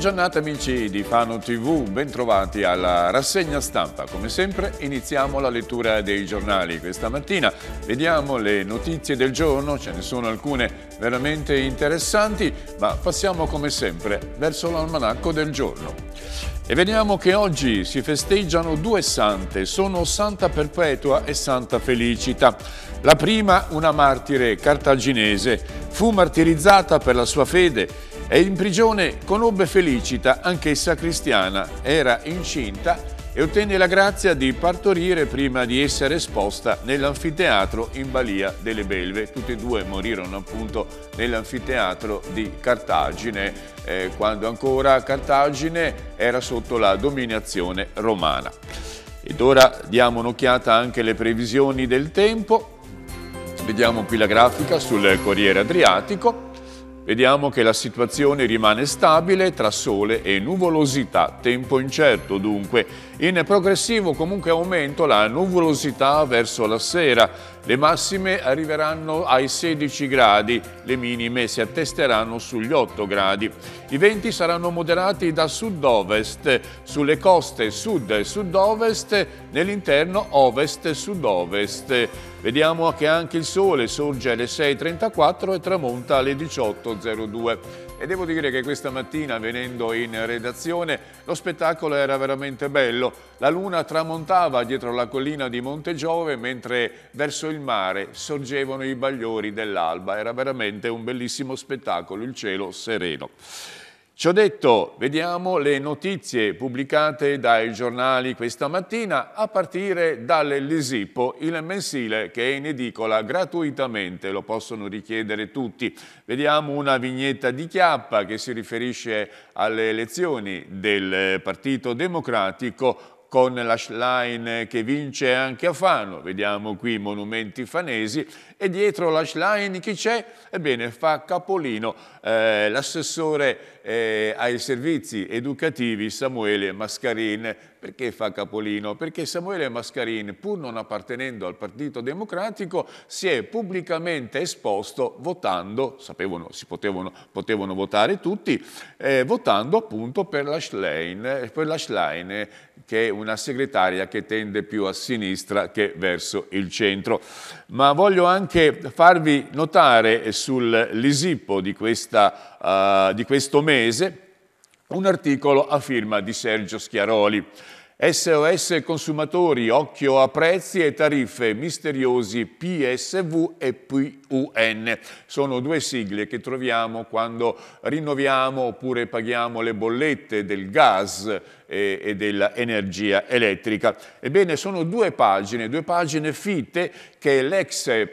Buona giornata amici di Fano TV, bentrovati alla rassegna stampa. Come sempre iniziamo la lettura dei giornali questa mattina. Vediamo le notizie del giorno, ce ne sono alcune veramente interessanti, ma passiamo come sempre verso l'almanacco del giorno. E vediamo che oggi si festeggiano due sante, sono Santa Perpetua e Santa Felicita. La prima una martire cartaginese, fu martirizzata per la sua fede e in prigione conobbe Felicita, anch'essa cristiana, era incinta e ottenne la grazia di partorire prima di essere esposta nell'anfiteatro in Balia delle Belve. Tutti e due morirono appunto nell'anfiteatro di Cartagine, eh, quando ancora Cartagine era sotto la dominazione romana. Ed ora diamo un'occhiata anche alle previsioni del tempo. Vediamo qui la grafica sul Corriere Adriatico. Vediamo che la situazione rimane stabile tra sole e nuvolosità, tempo incerto dunque in progressivo comunque aumento la nuvolosità verso la sera. Le massime arriveranno ai 16 gradi, le minime si attesteranno sugli 8 gradi. I venti saranno moderati da sud-ovest, sulle coste sud e sud-ovest, nell'interno ovest-sud-ovest. Vediamo che anche il sole sorge alle 6.34 e tramonta alle 18.02 e devo dire che questa mattina venendo in redazione lo spettacolo era veramente bello. La luna tramontava dietro la collina di Monte Giove mentre verso il mare sorgevano i bagliori dell'alba. Era veramente un bellissimo spettacolo, il cielo sereno. Ciò detto, vediamo le notizie pubblicate dai giornali questa mattina a partire dall'Elisipo, il mensile che è in edicola gratuitamente, lo possono richiedere tutti. Vediamo una vignetta di Chiappa che si riferisce alle elezioni del Partito Democratico con la Schlein che vince anche a Fano, vediamo qui i monumenti fanesi, e dietro la Schlein chi c'è? Ebbene fa capolino eh, l'assessore eh, ai servizi educativi Samuele Mascarin. Perché fa capolino? Perché Samuele Mascarin, pur non appartenendo al Partito Democratico, si è pubblicamente esposto votando, sapevano, si potevano, potevano votare tutti, eh, votando appunto per la Schlein, per la Schlein che è una segretaria che tende più a sinistra che verso il centro. Ma voglio anche farvi notare sull'Isipo di, questa, uh, di questo mese un articolo a firma di Sergio Schiaroli. SOS consumatori, occhio a prezzi e tariffe misteriosi PSV e PUN. Sono due sigle che troviamo quando rinnoviamo oppure paghiamo le bollette del gas e, e dell'energia elettrica. Ebbene, sono due pagine, due pagine fitte che l'ex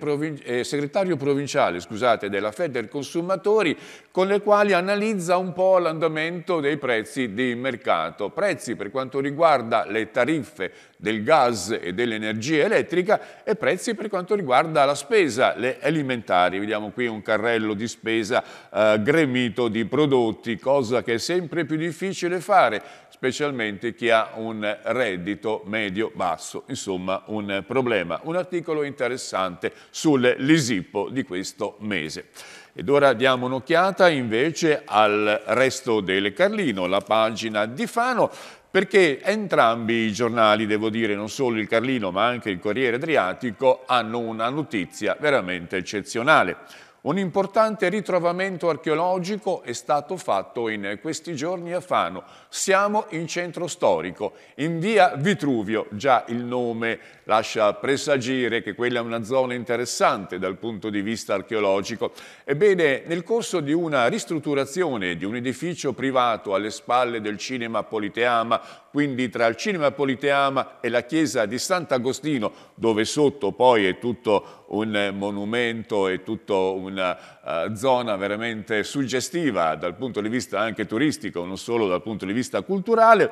provin eh, segretario provinciale scusate, della Feder Consumatori con le quali analizza un po' l'andamento dei prezzi di mercato. Prezzi per quanto riguarda le tariffe del gas e dell'energia elettrica e prezzi per quanto riguarda la spesa, le alimentari. Vediamo qui un carrello di spesa eh, gremito di prodotti, cosa che è sempre più difficile fare specialmente chi ha un reddito medio-basso, insomma un problema. Un articolo interessante sull'Isippo di questo mese. Ed ora diamo un'occhiata invece al resto del Carlino, la pagina di Fano, perché entrambi i giornali, devo dire, non solo il Carlino ma anche il Corriere Adriatico, hanno una notizia veramente eccezionale. Un importante ritrovamento archeologico è stato fatto in questi giorni a Fano. Siamo in centro storico, in via Vitruvio. Già il nome lascia presagire che quella è una zona interessante dal punto di vista archeologico. Ebbene, nel corso di una ristrutturazione di un edificio privato alle spalle del cinema Politeama, quindi tra il cinema Politeama e la chiesa di Sant'Agostino, dove sotto poi è tutto un monumento e tutta una uh, zona veramente suggestiva dal punto di vista anche turistico, non solo dal punto di vista culturale,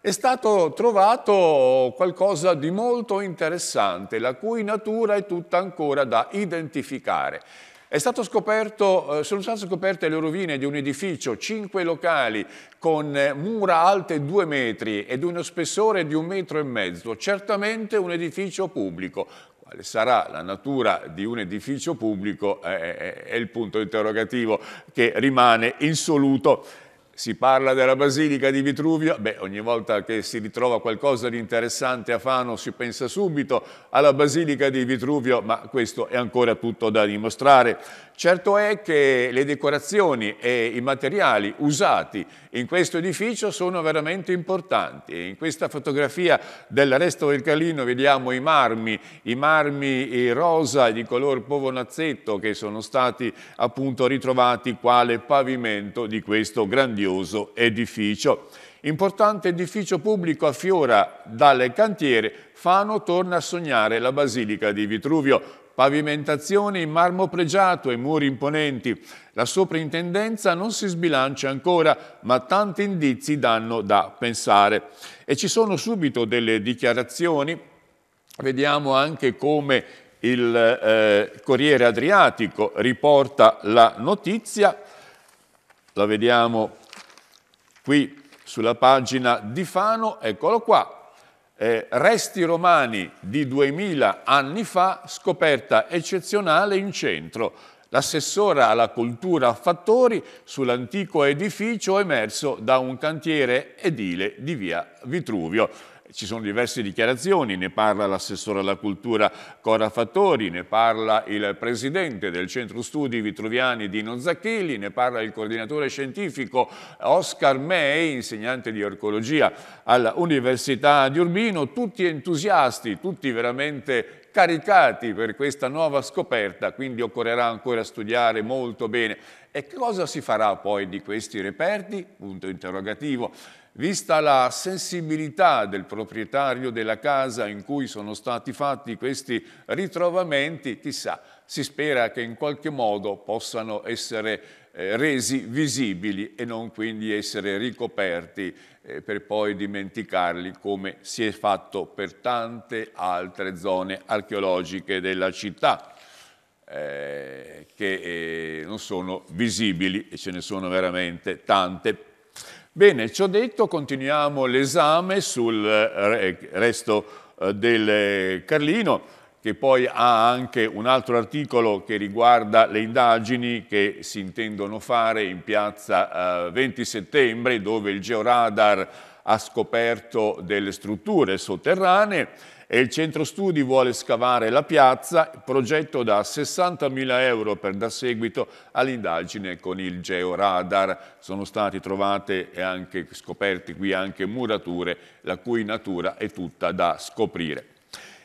è stato trovato qualcosa di molto interessante, la cui natura è tutta ancora da identificare. Scoperto, eh, sono state scoperte le rovine di un edificio, cinque locali, con eh, mura alte due metri ed uno spessore di un metro e mezzo, certamente un edificio pubblico, quale sarà la natura di un edificio pubblico è, è, è il punto interrogativo che rimane insoluto si parla della Basilica di Vitruvio, beh, ogni volta che si ritrova qualcosa di interessante a Fano si pensa subito alla Basilica di Vitruvio, ma questo è ancora tutto da dimostrare. Certo è che le decorazioni e i materiali usati in questo edificio sono veramente importanti. In questa fotografia del resto del Calino vediamo i marmi, i marmi rosa di color povonazzetto che sono stati appunto ritrovati quale pavimento di questo grandissimo grandioso edificio. Importante edificio pubblico a Fiora, dalle cantiere, Fano torna a sognare la Basilica di Vitruvio. Pavimentazione in marmo pregiato e muri imponenti. La soprintendenza non si sbilancia ancora, ma tanti indizi danno da pensare. E ci sono subito delle dichiarazioni. Vediamo anche come il eh, Corriere Adriatico riporta la notizia. La vediamo Qui sulla pagina di Fano, eccolo qua, eh, resti romani di 2000 anni fa, scoperta eccezionale in centro. L'assessora alla cultura Fattori sull'antico edificio emerso da un cantiere edile di via Vitruvio ci sono diverse dichiarazioni, ne parla l'assessore alla cultura Cora Fattori, ne parla il presidente del centro studi Vitruviani Dino Zacchilli, ne parla il coordinatore scientifico Oscar May, insegnante di archeologia all'Università di Urbino, tutti entusiasti, tutti veramente caricati per questa nuova scoperta, quindi occorrerà ancora studiare molto bene. E cosa si farà poi di questi reperti? Punto interrogativo. Vista la sensibilità del proprietario della casa in cui sono stati fatti questi ritrovamenti, chissà, si spera che in qualche modo possano essere eh, resi visibili e non quindi essere ricoperti eh, per poi dimenticarli come si è fatto per tante altre zone archeologiche della città. Eh, che eh, non sono visibili e ce ne sono veramente tante Bene, ciò detto, continuiamo l'esame sul eh, resto eh, del eh, Carlino, che poi ha anche un altro articolo che riguarda le indagini che si intendono fare in piazza 20 settembre, dove il georadar ha scoperto delle strutture sotterranee e il centro studi vuole scavare la piazza, progetto da 60.000 euro per dar seguito all'indagine con il georadar. Sono state trovate e anche scoperte qui anche murature, la cui natura è tutta da scoprire.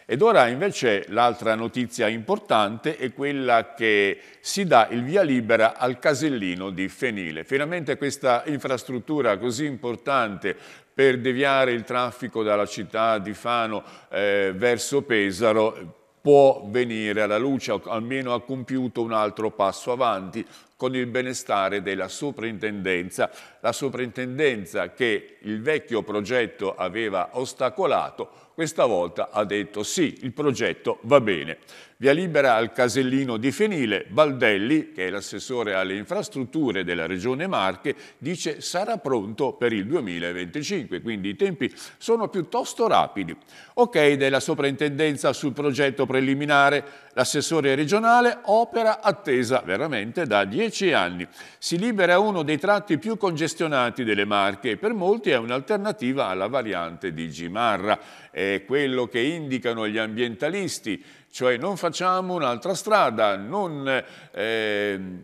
Ed ora invece l'altra notizia importante è quella che si dà il via libera al casellino di Fenile. Finalmente questa infrastruttura così importante per deviare il traffico dalla città di Fano eh, verso Pesaro può venire alla luce, almeno ha compiuto un altro passo avanti con il benestare della soprintendenza, la soprintendenza che il vecchio progetto aveva ostacolato, questa volta ha detto sì, il progetto va bene. Via libera al casellino di Fenile, Baldelli, che è l'assessore alle infrastrutture della Regione Marche, dice sarà pronto per il 2025, quindi i tempi sono piuttosto rapidi. Ok della soprintendenza sul progetto preliminare, l'assessore regionale opera attesa veramente da dieci anni. Si libera uno dei tratti più congestionati delle Marche e per molti è un'alternativa alla variante di Gimarra. È quello che indicano gli ambientalisti cioè non facciamo un'altra strada, non eh,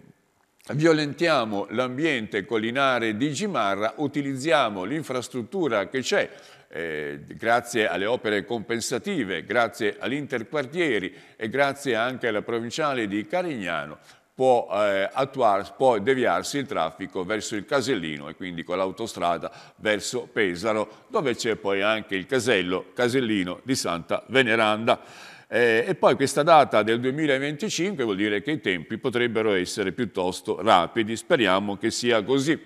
violentiamo l'ambiente collinare di Gimarra, utilizziamo l'infrastruttura che c'è, eh, grazie alle opere compensative, grazie all'interquartieri e grazie anche alla provinciale di Carignano, Può, eh, attuar, può, deviarsi il traffico verso il Casellino e quindi con l'autostrada verso Pesaro, dove c'è poi anche il casello Casellino di Santa Veneranda. Eh, e poi questa data del 2025 vuol dire che i tempi potrebbero essere piuttosto rapidi, speriamo che sia così.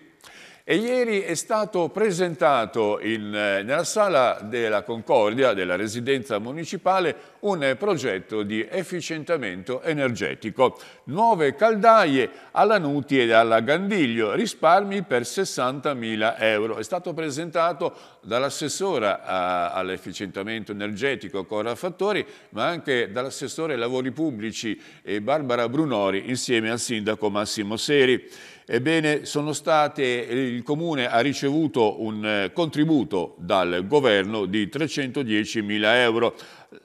E ieri è stato presentato in, eh, nella sala della Concordia, della residenza municipale, un eh, progetto di efficientamento energetico. Nuove caldaie alla Nuti e alla Gandiglio, risparmi per 60.000 euro. È stato presentato dall'assessora eh, all'efficientamento energetico Cora Fattori, ma anche dall'assessore ai lavori pubblici Barbara Brunori insieme al sindaco Massimo Seri. Ebbene, state, il Comune ha ricevuto un eh, contributo dal Governo di 310.000 euro.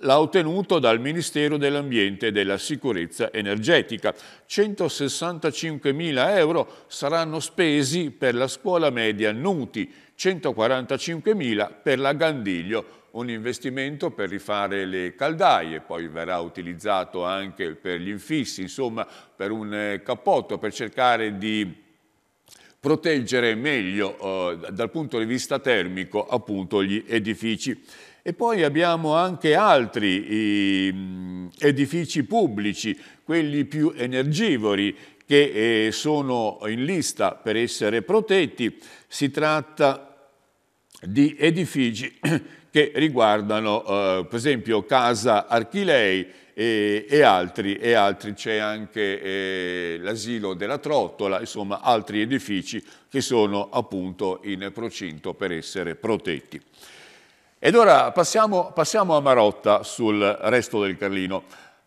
L'ha ottenuto dal Ministero dell'Ambiente e della Sicurezza Energetica. 165.000 euro saranno spesi per la scuola media Nuti, 145.000 per la Gandiglio, un investimento per rifare le caldaie, poi verrà utilizzato anche per gli infissi, insomma per un eh, cappotto, per cercare di proteggere meglio eh, dal punto di vista termico appunto gli edifici. E poi abbiamo anche altri i, edifici pubblici, quelli più energivori, che eh, sono in lista per essere protetti. Si tratta di edifici che riguardano eh, per esempio Casa Archilei e, e altri, e altri c'è anche eh, l'asilo della Trottola, insomma altri edifici che sono appunto in procinto per essere protetti. Ed ora passiamo, passiamo a Marotta sul resto del Carlino.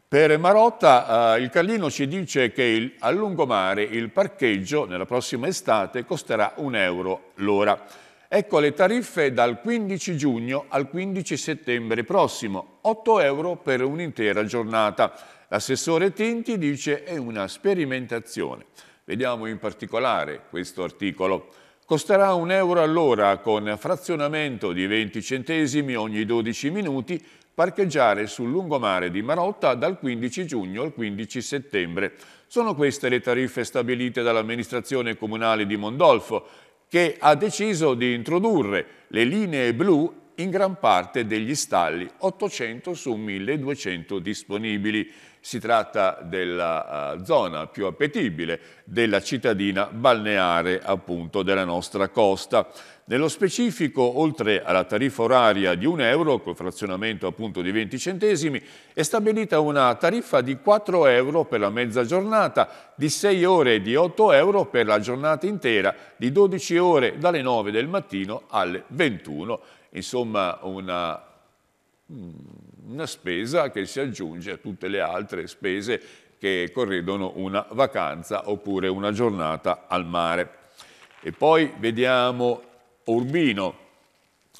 Per Marotta eh, il Carlino ci dice che il, a lungomare il parcheggio nella prossima estate costerà un euro l'ora. Ecco le tariffe dal 15 giugno al 15 settembre prossimo, 8 euro per un'intera giornata. L'assessore Tinti dice è una sperimentazione. Vediamo in particolare questo articolo. Costerà un euro all'ora con frazionamento di 20 centesimi ogni 12 minuti parcheggiare sul lungomare di Marotta dal 15 giugno al 15 settembre. Sono queste le tariffe stabilite dall'amministrazione comunale di Mondolfo che ha deciso di introdurre le linee blu in gran parte degli stalli, 800 su 1200 disponibili. Si tratta della eh, zona più appetibile della cittadina balneare appunto della nostra costa. Nello specifico, oltre alla tariffa oraria di 1 euro, col frazionamento appunto di 20 centesimi, è stabilita una tariffa di 4 euro per la mezza giornata, di 6 ore e di 8 euro per la giornata intera, di 12 ore dalle 9 del mattino alle 21. Insomma, una mm, una spesa che si aggiunge a tutte le altre spese che corredono una vacanza oppure una giornata al mare. E poi vediamo Urbino.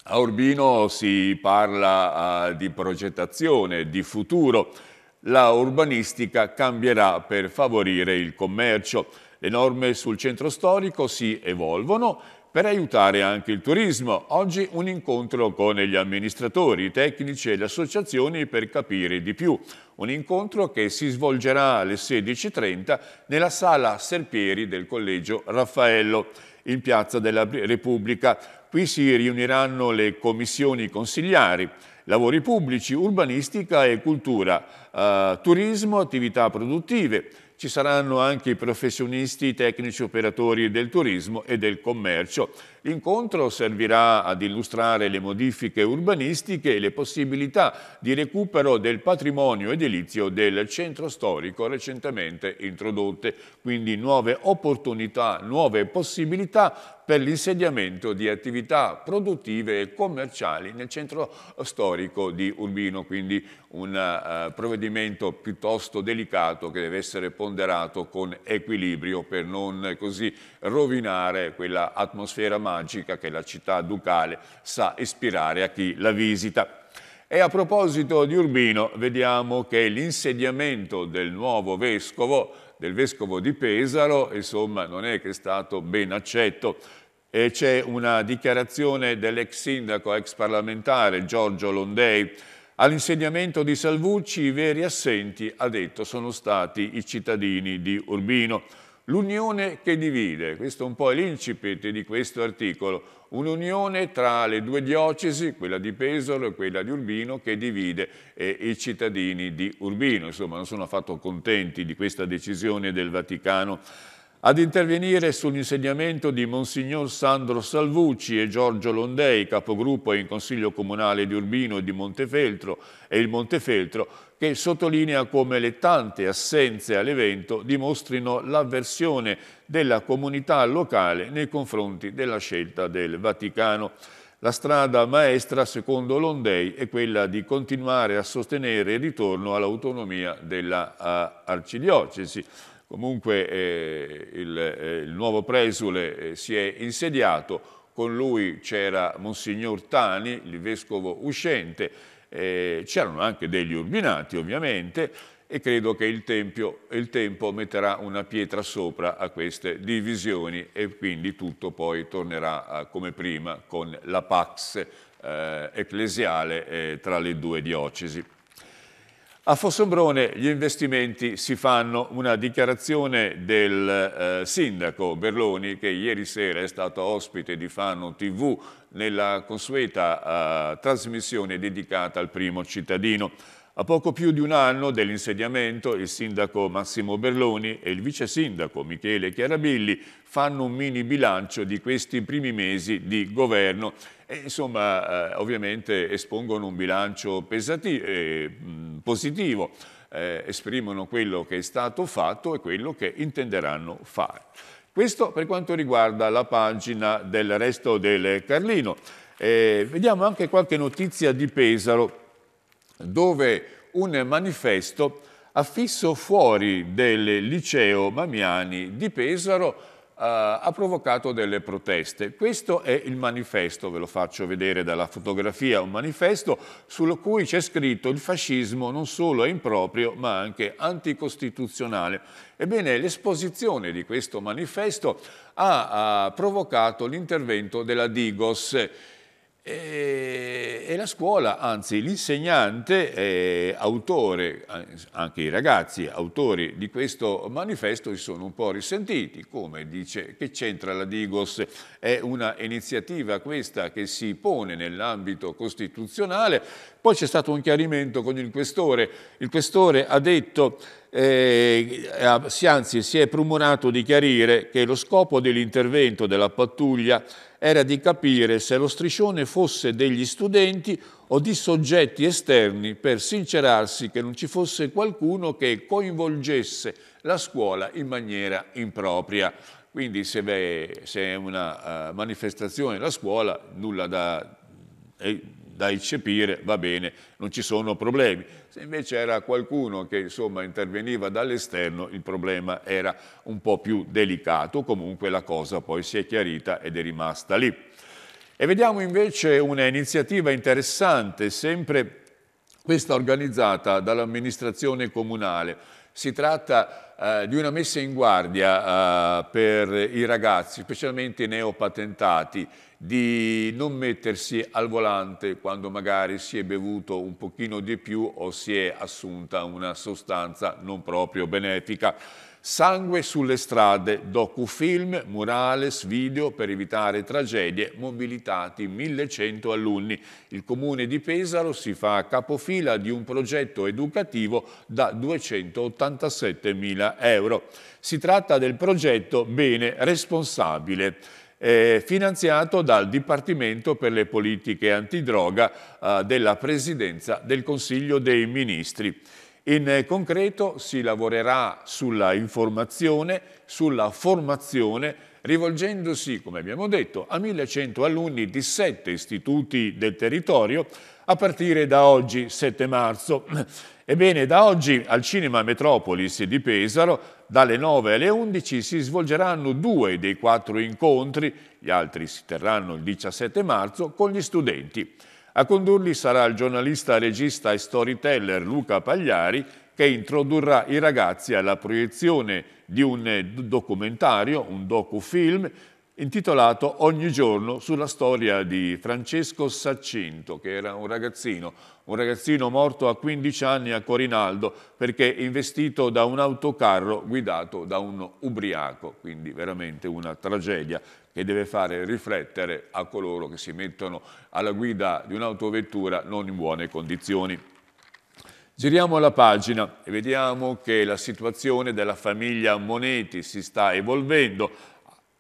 A Urbino si parla uh, di progettazione, di futuro. La urbanistica cambierà per favorire il commercio. Le norme sul centro storico si evolvono per aiutare anche il turismo. Oggi un incontro con gli amministratori, i tecnici e le associazioni per capire di più. Un incontro che si svolgerà alle 16.30 nella sala Serpieri del Collegio Raffaello in Piazza della Repubblica. Qui si riuniranno le commissioni consigliari, lavori pubblici, urbanistica e cultura, eh, turismo, attività produttive, ci saranno anche i professionisti, i tecnici operatori del turismo e del commercio L'incontro servirà ad illustrare le modifiche urbanistiche e le possibilità di recupero del patrimonio edilizio del centro storico recentemente introdotte, quindi nuove opportunità, nuove possibilità per l'insediamento di attività produttive e commerciali nel centro storico di Urbino, quindi un uh, provvedimento piuttosto delicato che deve essere ponderato con equilibrio per non così rovinare quella atmosfera magica magica che la città ducale sa ispirare a chi la visita. E a proposito di Urbino, vediamo che l'insediamento del nuovo vescovo, del vescovo di Pesaro, insomma, non è che è stato ben accetto. c'è una dichiarazione dell'ex sindaco, ex parlamentare Giorgio Londei. All'insediamento di Salvucci i veri assenti, ha detto, sono stati i cittadini di Urbino. L'unione che divide, questo è un po' l'incipit di questo articolo, un'unione tra le due diocesi, quella di Pesaro e quella di Urbino, che divide eh, i cittadini di Urbino, insomma non sono affatto contenti di questa decisione del Vaticano. Ad intervenire sull'insegnamento di Monsignor Sandro Salvucci e Giorgio Londei, capogruppo in Consiglio Comunale di Urbino e di Montefeltro, e il Montefeltro, che sottolinea come le tante assenze all'evento dimostrino l'avversione della comunità locale nei confronti della scelta del Vaticano. La strada maestra, secondo Londei, è quella di continuare a sostenere il ritorno all'autonomia dell'arcidiocesi. Comunque eh, il, eh, il, nuovo presule eh, si è insediato, con lui c'era Monsignor Tani, il vescovo uscente, eh, c'erano anche degli urbinati ovviamente e credo che il, tempio, il tempo metterà una pietra sopra a queste divisioni e quindi tutto poi tornerà eh, come prima con la pax eh, ecclesiale eh, tra le due diocesi. A Fossombrone gli investimenti si fanno, una dichiarazione del eh, sindaco Berloni che ieri sera è stato ospite di Fano TV nella consueta eh, trasmissione dedicata al primo cittadino. A poco più di un anno dell'insediamento, il sindaco Massimo Berloni e il vice sindaco Michele Chiarabilli fanno un mini bilancio di questi primi mesi di governo e, insomma, eh, ovviamente espongono un bilancio pesati, eh, positivo, eh, esprimono quello che è stato fatto e quello che intenderanno fare. Questo per quanto riguarda la pagina del resto del Carlino. Eh, vediamo anche qualche notizia di Pesaro, dove un manifesto affisso fuori del liceo Mamiani di Pesaro eh, ha provocato delle proteste. Questo è il manifesto, ve lo faccio vedere dalla fotografia, un manifesto sul cui c'è scritto il fascismo non solo è improprio ma anche anticostituzionale. Ebbene, l'esposizione di questo manifesto ha, ha provocato l'intervento della Digos, e, la scuola, anzi l'insegnante, eh, autore, anche i ragazzi autori di questo manifesto si sono un po' risentiti, come dice che c'entra la Digos, è una iniziativa questa che si pone nell'ambito costituzionale poi c'è stato un chiarimento con il questore. Il questore ha detto, eh, anzi si è prumurato di chiarire che lo scopo dell'intervento della pattuglia era di capire se lo striscione fosse degli studenti o di soggetti esterni per sincerarsi che non ci fosse qualcuno che coinvolgesse la scuola in maniera impropria. Quindi se è, una eh, manifestazione della scuola, nulla da... Eh, da eccepire, va bene, non ci sono problemi. Se invece era qualcuno che insomma, interveniva dall'esterno, il problema era un po' più delicato, comunque la cosa poi si è chiarita ed è rimasta lì. E vediamo invece un'iniziativa interessante, sempre questa organizzata dall'amministrazione comunale. Si tratta eh, di una messa in guardia eh, per i ragazzi, specialmente i neopatentati, di non mettersi al volante quando magari si è bevuto un pochino di più o si è assunta una sostanza non proprio benefica. Sangue sulle strade, docufilm, murales, video per evitare tragedie, mobilitati 1100 alunni. Il comune di Pesaro si fa capofila di un progetto educativo da 287 mila euro. Si tratta del progetto Bene Responsabile eh, finanziato dal Dipartimento per le politiche antidroga eh, della Presidenza del Consiglio dei Ministri. In eh, concreto si lavorerà sulla informazione, sulla formazione, rivolgendosi, come abbiamo detto, a 1100 alunni di sette istituti del territorio a partire da oggi, 7 marzo. Ebbene, da oggi al Cinema Metropolis di Pesaro, dalle 9 alle 11, si svolgeranno due dei quattro incontri, gli altri si terranno il 17 marzo, con gli studenti. A condurli sarà il giornalista, regista e storyteller Luca Pagliari, che introdurrà i ragazzi alla proiezione di un documentario, un docufilm, intitolato Ogni giorno sulla storia di Francesco Saccinto, che era un ragazzino, un ragazzino morto a 15 anni a Corinaldo perché investito da un autocarro guidato da un ubriaco, quindi veramente una tragedia che deve fare riflettere a coloro che si mettono alla guida di un'autovettura non in buone condizioni. Giriamo la pagina e vediamo che la situazione della famiglia Moneti si sta evolvendo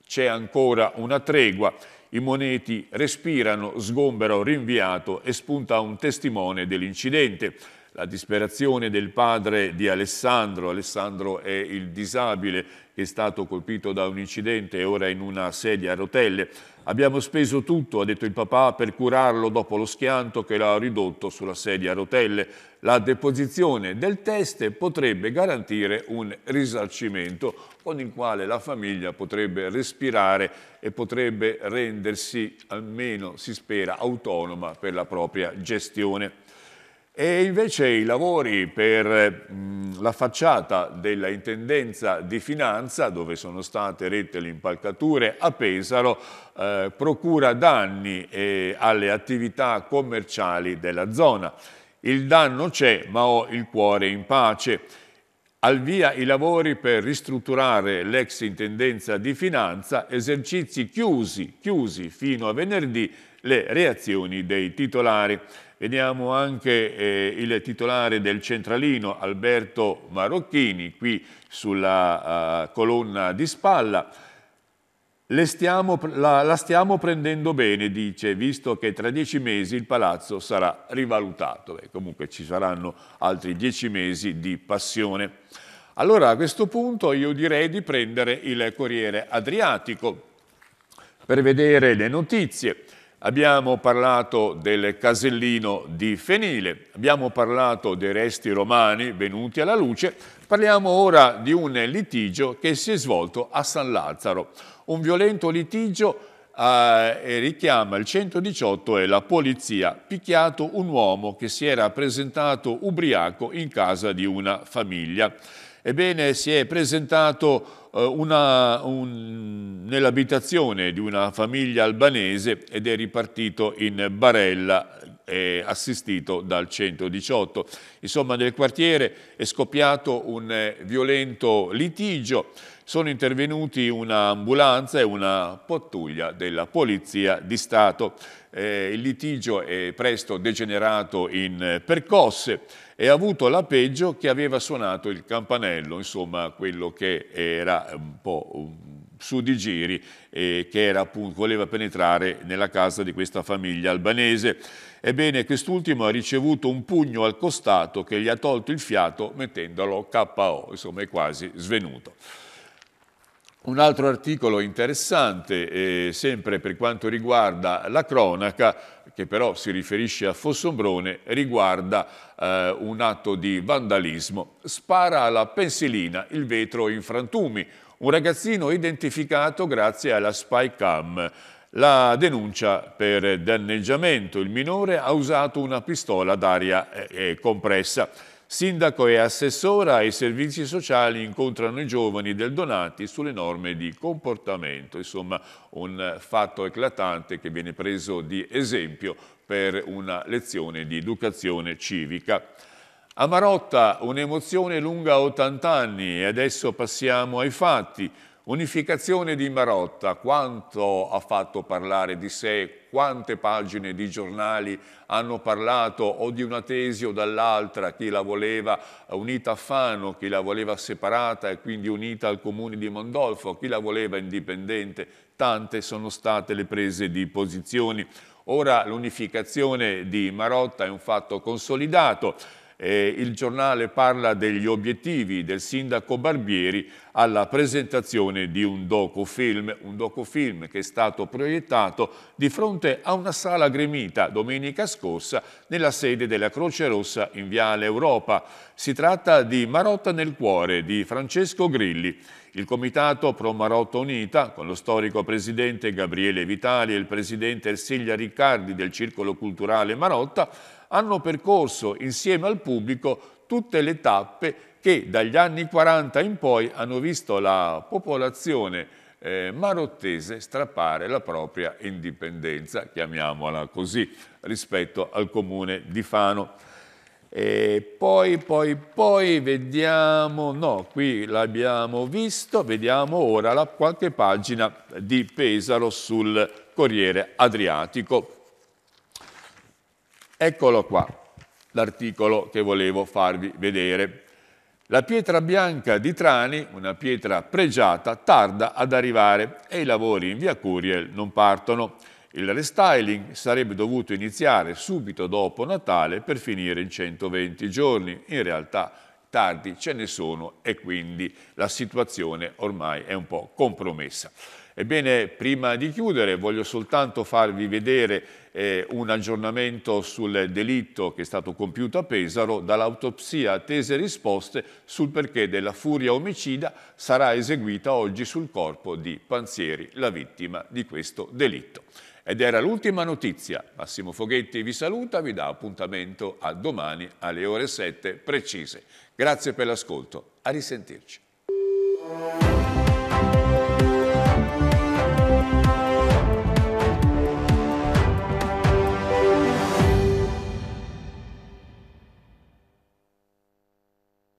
c'è ancora una tregua. I moneti respirano, sgombero rinviato e spunta un testimone dell'incidente. La disperazione del padre di Alessandro, Alessandro è il disabile è stato colpito da un incidente e ora in una sedia a rotelle. Abbiamo speso tutto, ha detto il papà, per curarlo dopo lo schianto che l'ha ridotto sulla sedia a rotelle. La deposizione del test potrebbe garantire un risarcimento con il quale la famiglia potrebbe respirare e potrebbe rendersi, almeno si spera, autonoma per la propria gestione. E invece i lavori per mh, mm, la facciata della Intendenza di Finanza, dove sono state rette le impalcature a Pesaro, eh, procura danni eh, alle attività commerciali della zona. Il danno c'è, ma ho il cuore in pace. Al via i lavori per ristrutturare l'ex Intendenza di Finanza, esercizi chiusi, chiusi fino a venerdì le reazioni dei titolari. Vediamo anche eh, il titolare del centralino Alberto Marocchini qui sulla uh, colonna di spalla. Stiamo, la, la stiamo prendendo bene, dice, visto che tra dieci mesi il palazzo sarà rivalutato. Beh, comunque ci saranno altri dieci mesi di passione. Allora a questo punto io direi di prendere il Corriere Adriatico per vedere le notizie. Abbiamo parlato del casellino di Fenile, abbiamo parlato dei resti romani venuti alla luce, parliamo ora di un litigio che si è svolto a San Lazzaro, un violento litigio eh, richiama il 118 e la polizia, picchiato un uomo che si era presentato ubriaco in casa di una famiglia. Ebbene, si è presentato eh, un, nell'abitazione di una famiglia albanese ed è ripartito in barella assistito dal 118. Insomma, nel quartiere è scoppiato un eh, violento litigio. Sono intervenuti un'ambulanza e una pattuglia della Polizia di Stato. Eh, il litigio è presto degenerato in percosse e ha avuto la peggio che aveva suonato il campanello, insomma quello che era un po' su di giri e che era, appunto, voleva penetrare nella casa di questa famiglia albanese. Ebbene, quest'ultimo ha ricevuto un pugno al costato che gli ha tolto il fiato mettendolo KO, insomma è quasi svenuto. Un altro articolo interessante, eh, sempre per quanto riguarda la cronaca, che però si riferisce a Fossombrone, riguarda eh, un atto di vandalismo. Spara alla pensilina il vetro in frantumi. Un ragazzino identificato grazie alla spy cam. La denuncia per danneggiamento. Il minore ha usato una pistola d'aria eh, eh compressa. Sindaco e assessora ai servizi sociali incontrano i giovani del Donati sulle norme di comportamento, insomma un fatto eclatante che viene preso di esempio per una lezione di educazione civica. A Marotta un'emozione lunga 80 anni e adesso passiamo ai fatti. Unificazione di Marotta, quanto ha fatto parlare di sé, quante pagine di giornali hanno parlato o di una tesi o dall'altra, chi la voleva unita a Fano, chi la voleva separata e quindi unita al comune di Mondolfo, chi la voleva indipendente, tante sono state le prese di posizioni. Ora l'unificazione di Marotta è un fatto consolidato, eh, il giornale parla degli obiettivi del sindaco Barbieri alla presentazione di un docufilm, un docufilm che è stato proiettato di fronte a una sala gremita domenica scorsa nella sede della Croce Rossa in Viale Europa. Si tratta di Marotta nel cuore di Francesco Grilli. Il Comitato Pro Marotta Unita, con lo storico presidente Gabriele Vitali e il presidente Ersilia Riccardi del Circolo Culturale Marotta, hanno percorso insieme al pubblico tutte le tappe che dagli anni 40 in poi hanno visto la popolazione eh, marottese strappare la propria indipendenza, chiamiamola così, rispetto al comune di Fano. E poi, poi, poi vediamo, no, qui l'abbiamo visto, vediamo ora la, qualche pagina di Pesaro sul Corriere Adriatico. Eccolo qua, l'articolo che volevo farvi vedere. La pietra bianca di Trani, una pietra pregiata, tarda ad arrivare e i lavori in via Curiel non partono. Il restyling sarebbe dovuto iniziare subito dopo Natale per finire in 120 giorni. In realtà tardi ce ne sono e quindi la situazione ormai è un po' compromessa. Ebbene, prima di chiudere voglio soltanto farvi vedere eh, un aggiornamento sul delitto che è stato compiuto a Pesaro, dall'autopsia attese risposte sul perché della furia omicida sarà eseguita oggi sul corpo di Panzieri, la vittima di questo delitto. Ed era l'ultima notizia. Massimo Foghetti vi saluta, vi dà appuntamento a domani alle ore 7 precise. Grazie per l'ascolto, a risentirci.